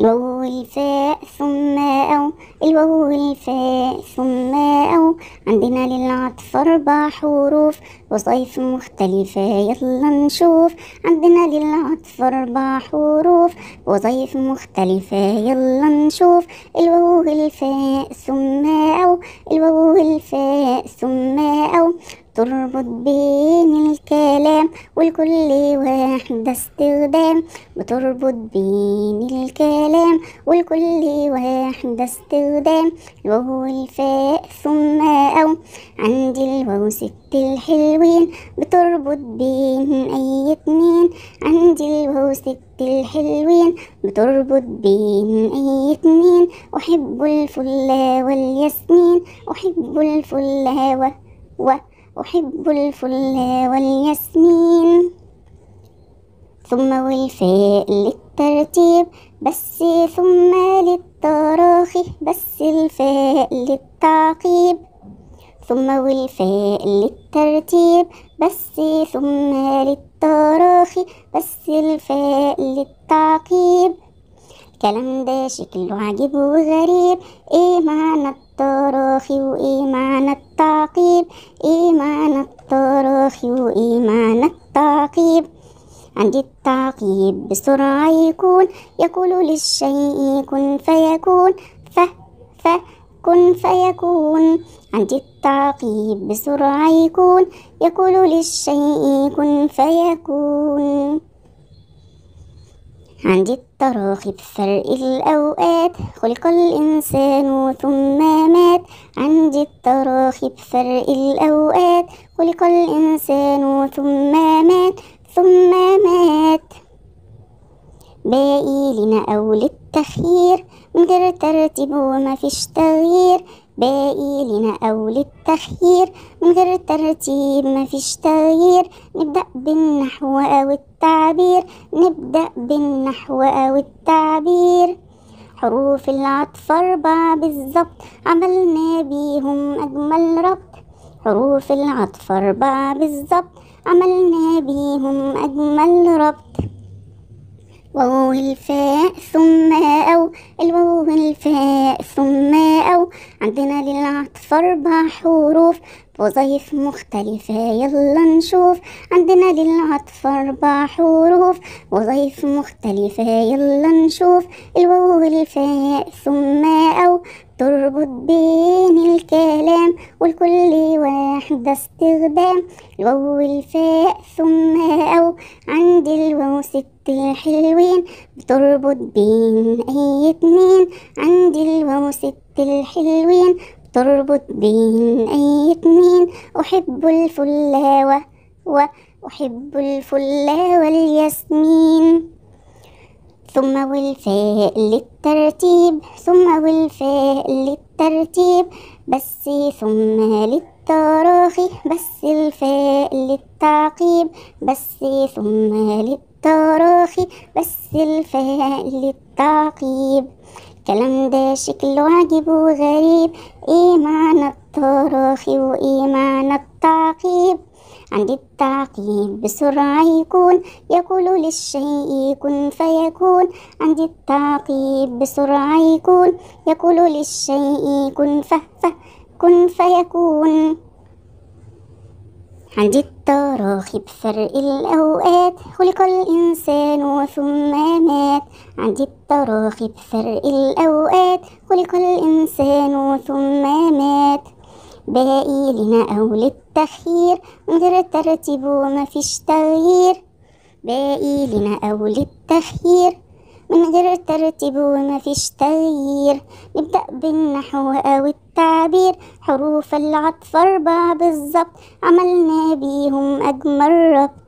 الواو الفاء ثم أو الواو الفاء ثم أو عندنا للعطف أربع حروف وصيف مختلفة يلا نشوف عندنا للعطف أربع حروف وصيف مختلفة يلا نشوف الواو الفاء ثم أو الواو الفاء ثم أو تربط بين الكاف كلام ولكل واحدة استخدام بتربط بين الكلام ولكل واحدة استخدام الواو والفاء ثم أو عندي الواو ست الحلوين بتربط بين أي اتنين عندي الواو ست الحلوين بتربط بين أي اتنين أحب الفل والياسمين أحب الفل و, و أحب الفل والياسمين ثم والفاء للترتيب بس ثم للتراخي بس الفاء للتعقيب ثم والفاء للترتيب بس ثم للتراخي بس الفاء للتعقيب الكلام ده شكله عجيب وغريب ايه معنى التراخي وايه معنى التعقيب ايه معنى التراخي وايه معنى التعقيب عندي التعقيب بسرعة يكون يقول للشيء كن فيكون ف ف كن فيكون عندي التعقيب بسرعة يكون يقول للشيء كن فيكون عند التراخي بفرق الأوقات خلق الإنسان ثم مات عند التراخي بفرق الأوقات خلق الإنسان ثم مات ثم مات باقي لنا أول التخيير من غير ترتيب وما فيش تغيير باقي لنا أول التخيير من غير ترتيب مفيش تغيير نبدأ بالنحو أو التعبير نبدأ بالنحو أو التعبير حروف العطف أربع بالظبط عملنا بيهم أجمل ربط حروف العطف أربع بالظبط عملنا بيهم أجمل ربط واو الفاء ثم أو الواو الفاء ثم عندنا للعطفر أربع حروف وظايف مختلفة يلا نشوف عندنا للعطفر أربع حروف وظيف مختلفة يلا نشوف الواو والفاء ثم أو تربط بين الكلام والكل واحدة استخدام الواو والفاء ثم أو عند الواو ست الحلوين بتربط بين أي اتنين عند الواو ست الحلوين بتربط بين أي اتنين أحب الفلاوة وأحب الفلاوة الياسمين ثم والفاء للترتيب ثم والفاء للترتيب بس ثم للتراخي بس الفاء للتعقيب بس ثم للتراخي بس الفاء للتعقيب الكلام ده شكله عجيب وغريب ايه معنى التراخي وايه معنى التعقيب عن التعقيب بسرعة يكون يقول للشيء كن فيكون عند التعقيب بسرعة يكون يقول للشيء كن فه كن فيكون عند التراخي بفرق الأوقات خلق الإنسان ثم مات عند التراخي بفرق الأوقات خلق الإنسان ثم مات لنا أو للتخيير غير الترتيب وما فيش تغيير لنا أو للتخيير من غير ترتيب وما فيش تغيير نبدأ بالنحو أو التعبير حروف العطف أربع بالظبط عملنا بيهم أجمل ربط